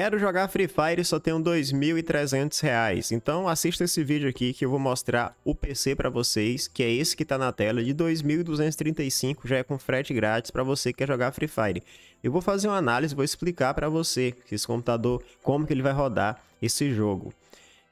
Quero jogar Free Fire e só tenho 2.300 reais. Então assista esse vídeo aqui que eu vou mostrar o PC para vocês, que é esse que está na tela, de 2.235, já é com frete grátis para você que quer jogar Free Fire. Eu vou fazer uma análise, vou explicar para você esse computador, como que ele vai rodar esse jogo.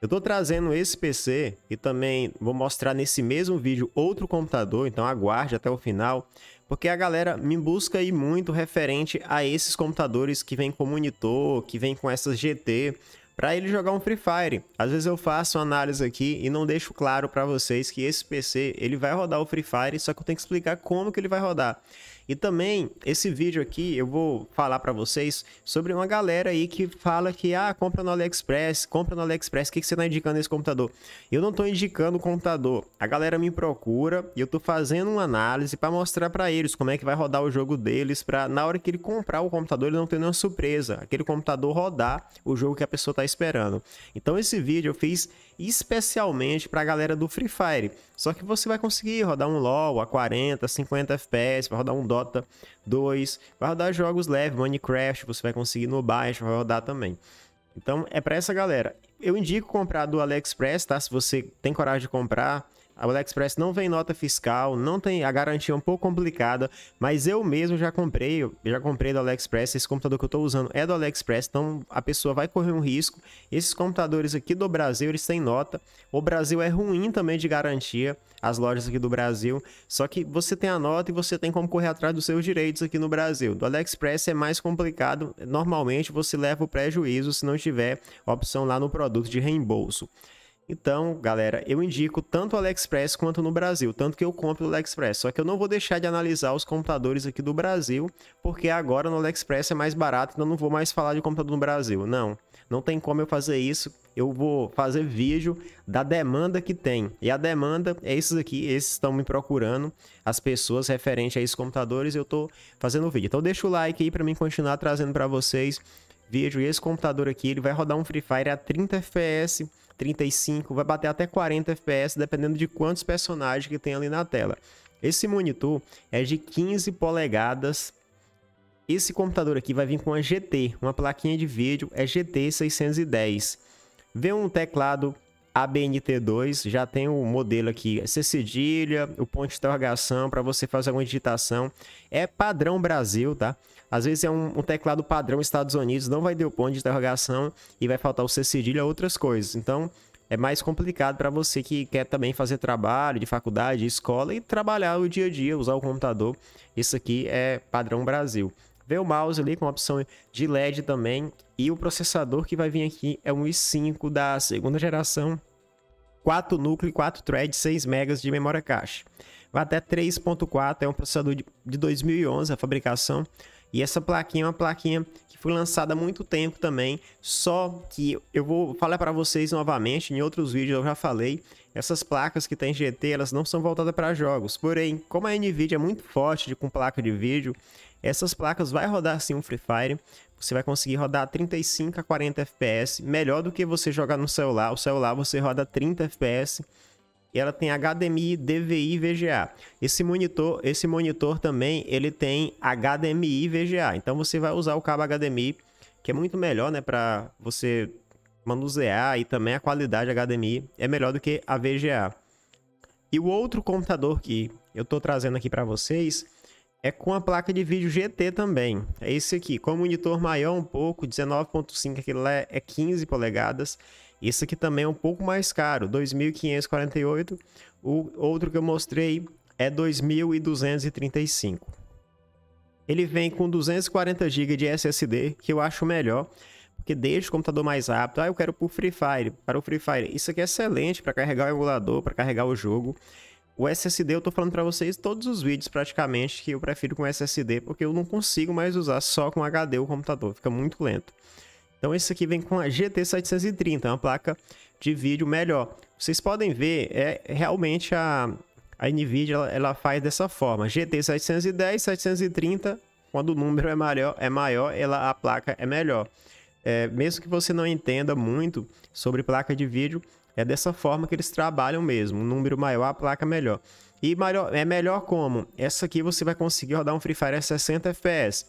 Eu tô trazendo esse PC e também vou mostrar nesse mesmo vídeo outro computador, então aguarde até o final porque a galera me busca aí muito referente a esses computadores que vem com monitor, que vem com essas GT, para ele jogar um Free Fire. Às vezes eu faço análise aqui e não deixo claro para vocês que esse PC ele vai rodar o Free Fire, só que eu tenho que explicar como que ele vai rodar. E também, esse vídeo aqui, eu vou falar para vocês sobre uma galera aí que fala que, ah, compra no AliExpress, compra no AliExpress, o que, que você tá indicando esse computador? Eu não tô indicando o computador. A galera me procura e eu tô fazendo uma análise para mostrar para eles como é que vai rodar o jogo deles, pra na hora que ele comprar o computador, ele não ter nenhuma surpresa. Aquele computador rodar o jogo que a pessoa tá esperando. Então, esse vídeo eu fiz especialmente para a galera do Free Fire. Só que você vai conseguir rodar um LoL a 40, 50 FPS, vai rodar um Dota 2, vai rodar jogos leves, Minecraft, você vai conseguir no baixo, vai rodar também. Então é para essa galera. Eu indico comprar do AliExpress, tá? Se você tem coragem de comprar, a AliExpress não vem nota fiscal, não tem a garantia é um pouco complicada, mas eu mesmo já comprei, eu já comprei do AliExpress, esse computador que eu estou usando é do AliExpress, então a pessoa vai correr um risco. Esses computadores aqui do Brasil, eles têm nota. O Brasil é ruim também de garantia, as lojas aqui do Brasil, só que você tem a nota e você tem como correr atrás dos seus direitos aqui no Brasil. Do AliExpress é mais complicado, normalmente você leva o prejuízo se não tiver opção lá no produto de reembolso. Então, galera, eu indico tanto o AliExpress quanto no Brasil, tanto que eu compro o AliExpress. Só que eu não vou deixar de analisar os computadores aqui do Brasil, porque agora no AliExpress é mais barato, então não vou mais falar de computador no Brasil. Não, não tem como eu fazer isso. Eu vou fazer vídeo da demanda que tem. E a demanda é esses aqui, esses estão me procurando, as pessoas referente a esses computadores, eu estou fazendo o vídeo. Então deixa o like aí para mim continuar trazendo para vocês vejo esse computador aqui, ele vai rodar um Free Fire a 30 FPS, 35, vai bater até 40 FPS, dependendo de quantos personagens que tem ali na tela. Esse monitor é de 15 polegadas. Esse computador aqui vai vir com uma GT, uma plaquinha de vídeo, é GT 610. Vem um teclado ABNT2 já tem o modelo aqui, essa é cedilha, o ponto de interrogação para você fazer alguma digitação. É padrão Brasil, tá? Às vezes é um, um, teclado padrão Estados Unidos, não vai ter o ponto de interrogação e vai faltar o C cedilha outras coisas. Então, é mais complicado para você que quer também fazer trabalho de faculdade, de escola e trabalhar o dia a dia, usar o computador. Isso aqui é padrão Brasil. Vê o mouse ali com a opção de LED também. E o processador que vai vir aqui é um i5 da segunda geração 4 núcleos, 4 threads, 6 megas de memória cache. Vai até 3.4, é um processador de 2011 a fabricação, e essa plaquinha é uma plaquinha que foi lançada há muito tempo também, só que eu vou falar para vocês novamente, em outros vídeos eu já falei, essas placas que tem GT, elas não são voltadas para jogos. Porém, como a Nvidia é muito forte de, com placa de vídeo, essas placas vai rodar sim um Free Fire, você vai conseguir rodar 35 a 40 FPS, melhor do que você jogar no celular. O celular você roda 30 FPS, e ela tem HDMI, DVI, VGA. Esse monitor, esse monitor também, ele tem HDMI e VGA. Então você vai usar o cabo HDMI, que é muito melhor, né, para você manusear e também a qualidade HDMI é melhor do que a VGA. E o outro computador que eu estou trazendo aqui para vocês é com a placa de vídeo GT também. É esse aqui, com o monitor maior um pouco, 19.5, aquele lá é 15 polegadas. Isso aqui também é um pouco mais caro, 2.548. O outro que eu mostrei é 2.235. Ele vem com 240 GB de SSD, que eu acho melhor, porque deixa o computador mais rápido. Ah, eu quero para o Free Fire, para o Free Fire. Isso aqui é excelente para carregar o emulador, para carregar o jogo. O SSD eu tô falando para vocês todos os vídeos praticamente que eu prefiro com SSD, porque eu não consigo mais usar só com HD o computador, fica muito lento. Então esse aqui vem com a GT 730, é uma placa de vídeo melhor. Vocês podem ver, é realmente a, a NVIDIA ela, ela faz dessa forma. GT 710, 730, quando o número é maior, é maior ela, a placa é melhor. É, mesmo que você não entenda muito sobre placa de vídeo, é dessa forma que eles trabalham mesmo. Um número maior, a placa melhor. E maior, é melhor como? Essa aqui você vai conseguir rodar um Free Fire a 60 FPS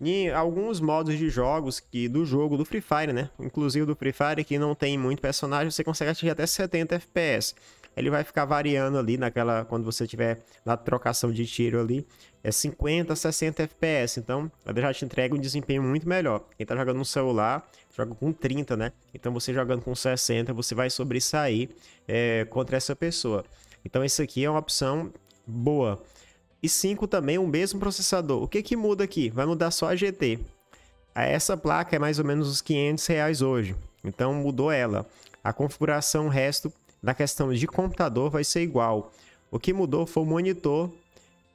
em alguns modos de jogos que do jogo do Free Fire, né? Inclusive do Free Fire que não tem muito personagem, você consegue atingir até 70 FPS. Ele vai ficar variando ali naquela quando você tiver na trocação de tiro ali, é 50, 60 FPS. Então, ela já te entrega um desempenho muito melhor. Quem tá jogando no celular, joga com 30, né? Então, você jogando com 60, você vai sobressair é, contra essa pessoa. Então, isso aqui é uma opção boa e 5 também o mesmo processador. O que, que muda aqui? Vai mudar só a GT. Ah, essa placa é mais ou menos uns 500 reais hoje, então mudou ela. A configuração, o resto da questão de computador vai ser igual. O que mudou foi o monitor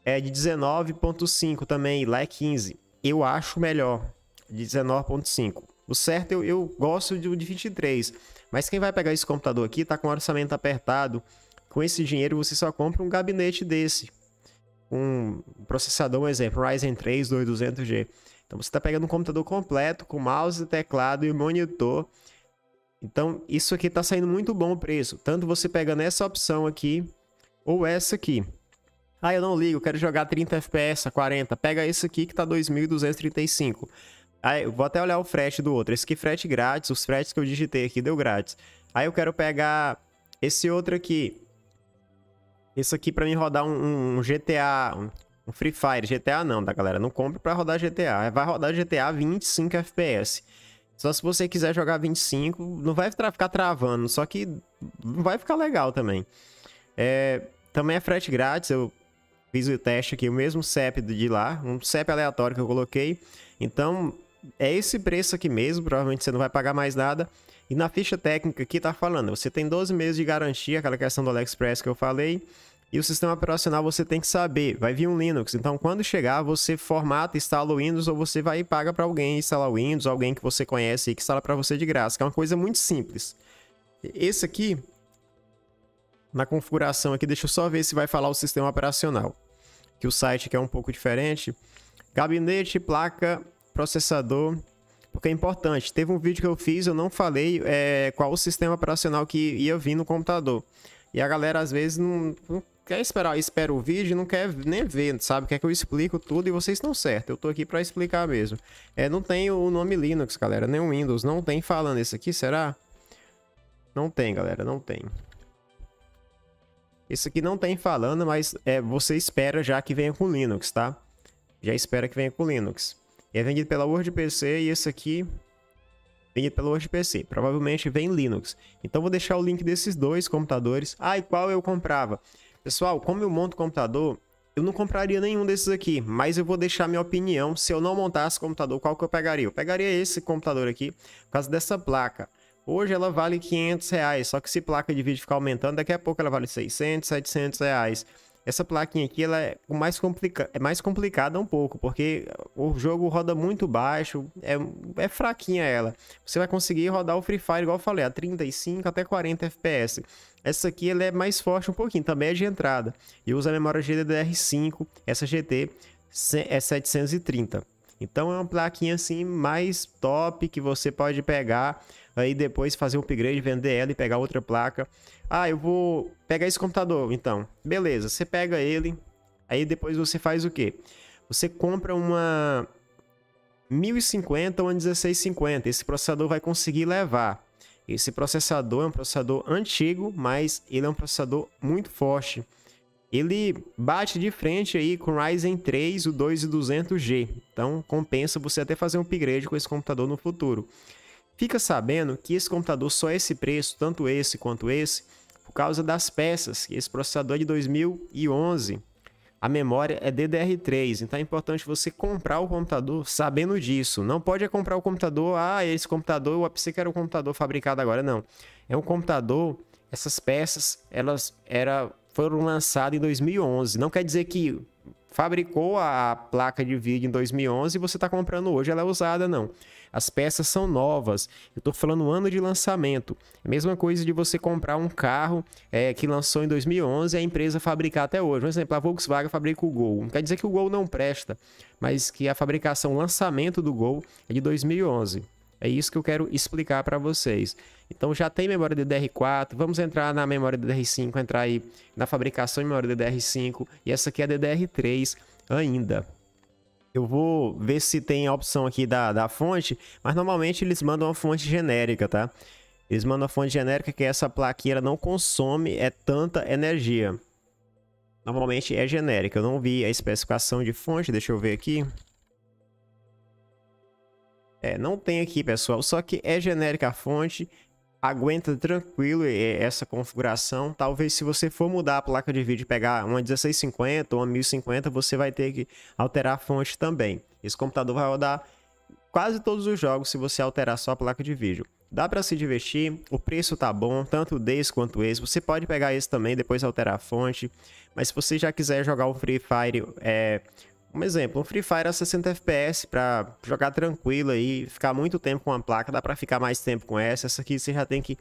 é de 19.5 também, lá é 15. Eu acho melhor de 19.5. O certo eu, eu gosto do de 23, mas quem vai pegar esse computador aqui tá com orçamento apertado. Com esse dinheiro você só compra um gabinete desse, um processador, um exemplo, Ryzen 3 2200G. Então você está pegando um computador completo com mouse, teclado e monitor. Então isso aqui está saindo muito bom o preço. Tanto você pegando essa opção aqui ou essa aqui. Ah, eu não ligo, quero jogar 30 FPS, 40. Pega esse aqui que tá 2235. Aí, vou até olhar o frete do outro. Esse aqui frete grátis, os fretes que eu digitei aqui deu grátis. Aí eu quero pegar esse outro aqui. Isso aqui pra mim rodar um, um GTA, um, Free Fire. GTA não, tá, galera? Não compre pra rodar GTA. Vai rodar GTA 25 FPS. Só se você quiser jogar 25, não vai ficar travando, só que vai ficar legal também. É, também é frete grátis, eu fiz o teste aqui, o mesmo CEP de lá, um CEP aleatório que eu coloquei. Então, é esse preço aqui mesmo, provavelmente você não vai pagar mais nada. E na ficha técnica aqui tá falando, você tem 12 meses de garantia, aquela questão do AliExpress que eu falei, e o sistema operacional você tem que saber, vai vir um Linux. Então, quando chegar, você formata, instala o Windows ou você vai e paga para alguém instalar o Windows, alguém que você conhece e que instala para você de graça, que é uma coisa muito simples. Esse aqui, na configuração aqui, deixa eu só ver se vai falar o sistema operacional, que o site aqui é um pouco diferente. Gabinete, placa, processador, porque é importante. Teve um vídeo que eu fiz, eu não falei é, qual o sistema operacional que ia vir no computador. E a galera às vezes não, não quer esperar, espera o vídeo, não quer nem ver, sabe? Quer que eu explico tudo e vocês estão certos. Eu tô aqui para explicar mesmo. É, não tem o nome Linux, galera, nem o Windows, não tem falando isso aqui, será? Não tem, galera, não tem. Isso aqui não tem falando, mas é, você espera já que venha com Linux, tá? Já espera que venha com Linux. E é vendido pela WordPC e esse aqui vem pela WordPC. Provavelmente vem Linux. Então vou deixar o link desses dois computadores. Ah, e qual eu comprava? Pessoal, como eu monto computador, eu não compraria nenhum desses aqui, mas eu vou deixar minha opinião. Se eu não montasse computador, qual que eu pegaria? Eu pegaria esse computador aqui, por causa dessa placa. Hoje ela vale 500 reais, só que se placa de vídeo ficar aumentando, daqui a pouco ela vale 600, 700 reais. Essa plaquinha aqui ela é mais, complica é mais complicada um pouco, porque o jogo roda muito baixo, é, é fraquinha ela. Você vai conseguir rodar o Free Fire, igual eu falei, a 35 até 40 FPS. Essa aqui ela é mais forte um pouquinho, também é de entrada. E usa a memória GDDR5, essa GT é 730. Então é uma plaquinha assim mais top que você pode pegar aí depois fazer um upgrade, vender ela e pegar outra placa. Ah, eu vou pegar esse computador, então. Beleza, você pega ele, aí depois você faz o quê? Você compra uma 1050 ou uma 1650. Esse processador vai conseguir levar. Esse processador é um processador antigo, mas ele é um processador muito forte ele bate de frente aí com o Ryzen 3, o e 200 g Então compensa você até fazer um upgrade com esse computador no futuro. Fica sabendo que esse computador só é esse preço, tanto esse quanto esse, por causa das peças. Esse processador é de 2011. A memória é DDR3, então é importante você comprar o computador sabendo disso. Não pode é comprar o computador, ah, esse computador, eu pensei que era o computador fabricado agora, não. É um computador, essas peças, elas era foram lançado em 2011. Não quer dizer que fabricou a placa de vídeo em 2011 e você está comprando hoje, ela é usada, não. As peças são novas. Eu estou falando ano de lançamento. É a mesma coisa de você comprar um carro é, que lançou em 2011 e a empresa fabricar até hoje. Por exemplo, a Volkswagen fabrica o Gol. Não quer dizer que o Gol não presta, mas que a fabricação, o lançamento do Gol é de 2011. É isso que eu quero explicar para vocês. Então já tem memória DDR4, vamos entrar na memória DDR5, entrar aí na fabricação de memória DDR5, e essa aqui é DDR3 ainda. Eu vou ver se tem a opção aqui da, da fonte, mas normalmente eles mandam uma fonte genérica, tá? Eles mandam uma fonte genérica que essa plaqueira não consome é tanta energia. Normalmente é genérica, eu não vi a especificação de fonte, deixa eu ver aqui. É, não tem aqui, pessoal, só que é genérica a fonte, aguenta tranquilo essa configuração. Talvez se você for mudar a placa de vídeo e pegar uma 1650 ou uma 1050, você vai ter que alterar a fonte também. Esse computador vai rodar quase todos os jogos se você alterar só a placa de vídeo. Dá para se divertir, o preço tá bom, tanto desse quanto esse. Você pode pegar esse também, depois alterar a fonte. Mas se você já quiser jogar o Free Fire é, um exemplo, um Free Fire a 60 FPS para jogar tranquilo aí, ficar muito tempo com uma placa, dá para ficar mais tempo com essa. Essa aqui você já tem que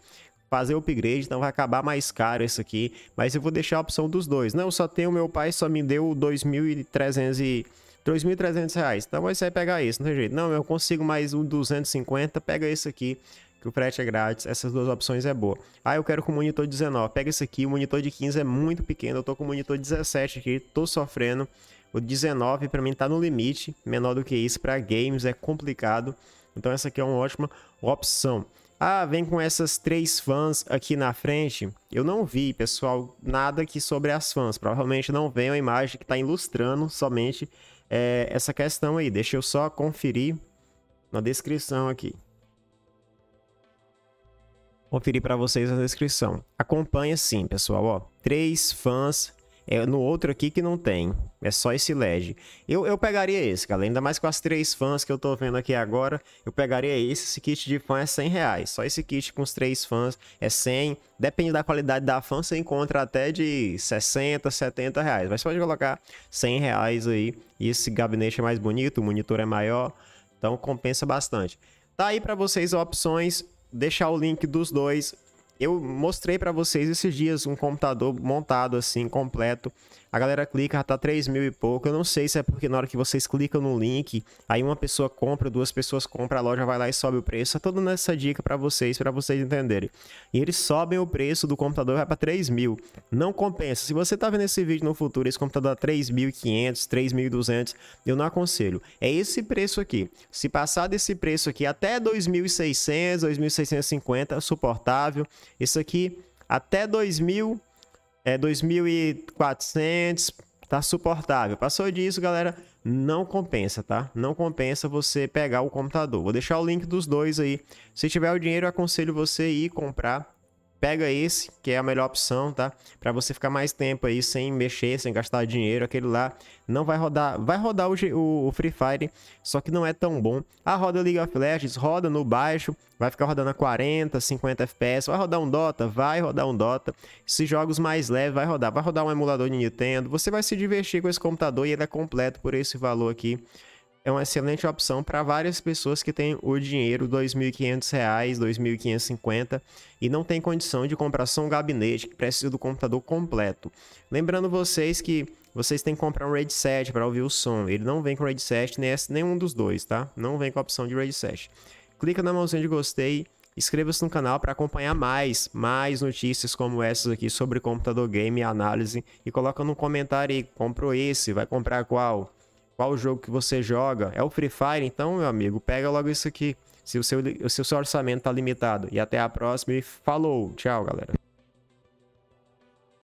fazer o upgrade, então vai acabar mais caro esse aqui. Mas eu vou deixar a opção dos dois. Não, só tem o meu pai, só me deu 2.300 e... 2.300 reais. Então você vai pegar isso, não tem jeito. Não, eu consigo mais um 250, pega esse aqui, que o frete é grátis. Essas duas opções é boa. Ah, eu quero com monitor 19, pega esse aqui. O monitor de 15 é muito pequeno, eu tô com monitor 17 aqui, tô sofrendo. O 19 para mim tá no limite, menor do que isso para games é complicado. Então essa aqui é uma ótima opção. Ah, vem com essas três fãs aqui na frente. Eu não vi, pessoal, nada aqui sobre as fãs. Provavelmente não vem a imagem que está ilustrando somente é, essa questão aí. Deixa eu só conferir na descrição aqui. Conferir para vocês na descrição. Acompanha sim, pessoal. Ó, três fãs é no outro aqui que não tem. É só esse LED. Eu, eu pegaria esse, galera. Ainda mais com as três fãs que eu tô vendo aqui agora. Eu pegaria esse. Esse kit de fã é 100 reais. Só esse kit com os três fãs é 100. Depende da qualidade da fã, você encontra até de 60, 70 reais. Mas você pode colocar 100 reais aí. E esse gabinete é mais bonito, o monitor é maior. Então compensa bastante. Tá aí para vocês opções deixar o link dos dois eu mostrei para vocês esses dias um computador montado assim, completo. A galera clica, já tá 3 mil e pouco. Eu não sei se é porque na hora que vocês clicam no link, aí uma pessoa compra, duas pessoas compram, a loja vai lá e sobe o preço. Eu tá tô essa dica para vocês, para vocês entenderem. E eles sobem o preço do computador, vai pra 3 mil. Não compensa. Se você tá vendo esse vídeo no futuro, esse computador a 3.500, 3.200, eu não aconselho. É esse preço aqui. Se passar desse preço aqui até 2.600, 2.650, é suportável. Isso aqui até 2000, é 2400, tá suportável. Passou disso, galera, não compensa, tá? Não compensa você pegar o computador. Vou deixar o link dos dois aí. Se tiver o dinheiro, aconselho você ir comprar pega esse, que é a melhor opção, tá? Para você ficar mais tempo aí sem mexer, sem gastar dinheiro, aquele lá não vai rodar, vai rodar o, o, o Free Fire, só que não é tão bom. A roda League of Legends roda no baixo, vai ficar rodando a 40, 50 FPS, vai rodar um Dota, vai rodar um Dota. Se jogos mais leves, vai rodar, vai rodar um emulador de Nintendo. Você vai se divertir com esse computador e ele é completo por esse valor aqui é uma excelente opção para várias pessoas que têm o dinheiro R$ 2.500, 2.550 e não tem condição de comprar só um gabinete, que precisa do computador completo. Lembrando vocês que vocês têm que comprar um RAID 7 para ouvir o som. Ele não vem com RAID 7 nem nenhum dos dois, tá? Não vem com a opção de RAID 7. Clica na mãozinha de gostei, inscreva-se no canal para acompanhar mais, mais notícias como essas aqui sobre computador game e análise e coloca no comentário aí, comprou esse, vai comprar qual? qual jogo que você joga. É o Free Fire, então, meu amigo, pega logo isso aqui. Se o seu, se o seu orçamento tá limitado. E até a próxima e falou. Tchau, galera.